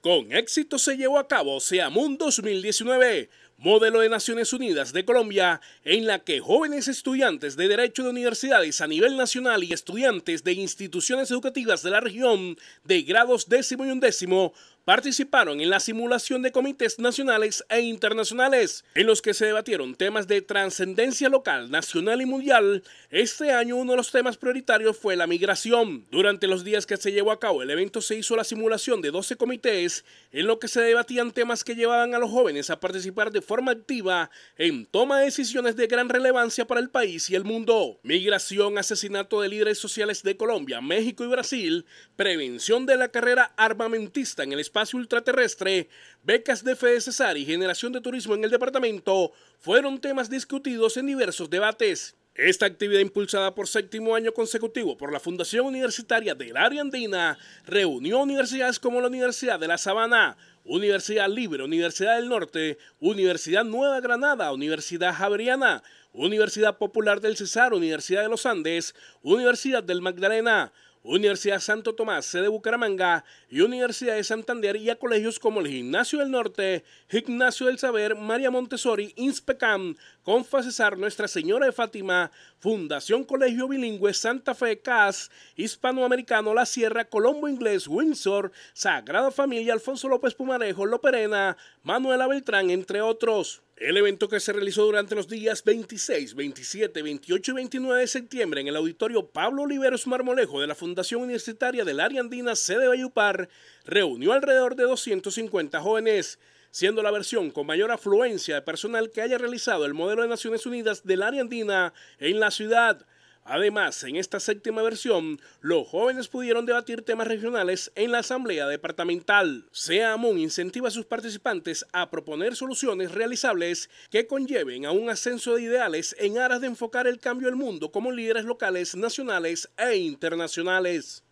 Con éxito se llevó a cabo SEAMUN 2019, modelo de Naciones Unidas de Colombia, en la que jóvenes estudiantes de Derecho de universidades a nivel nacional y estudiantes de instituciones educativas de la región de grados décimo y undécimo participaron en la simulación de comités nacionales e internacionales, en los que se debatieron temas de trascendencia local, nacional y mundial. Este año uno de los temas prioritarios fue la migración. Durante los días que se llevó a cabo el evento se hizo la simulación de 12 comités, en los que se debatían temas que llevaban a los jóvenes a participar de forma activa en toma de decisiones de gran relevancia para el país y el mundo. Migración, asesinato de líderes sociales de Colombia, México y Brasil, prevención de la carrera armamentista en el espacio ultraterrestre, becas de Fede Cesar y generación de turismo en el departamento fueron temas discutidos en diversos debates. Esta actividad impulsada por séptimo año consecutivo por la Fundación Universitaria del Área Andina reunió universidades como la Universidad de La Sabana, Universidad Libre, Universidad del Norte, Universidad Nueva Granada, Universidad Javeriana, Universidad Popular del Cesar, Universidad de los Andes, Universidad del Magdalena, Universidad Santo Tomás, sede Bucaramanga y Universidad de Santander y a colegios como el Gimnasio del Norte, Gimnasio del Saber, María Montessori, INSPECAM, Confacesar Nuestra Señora de Fátima, Fundación Colegio Bilingüe Santa Fe, CAS, Hispanoamericano, La Sierra, Colombo Inglés, Windsor, Sagrada Familia, Alfonso López Pumarejo, Loperena, Manuela Beltrán, entre otros. El evento que se realizó durante los días 26, 27, 28 y 29 de septiembre en el auditorio Pablo Oliveros Marmolejo de la Fundación Universitaria del Área Andina Sede Bayupar reunió alrededor de 250 jóvenes, siendo la versión con mayor afluencia de personal que haya realizado el modelo de Naciones Unidas del Área Andina en la ciudad. Además, en esta séptima versión, los jóvenes pudieron debatir temas regionales en la Asamblea Departamental. SEAMUN incentiva a sus participantes a proponer soluciones realizables que conlleven a un ascenso de ideales en aras de enfocar el cambio del mundo como líderes locales, nacionales e internacionales.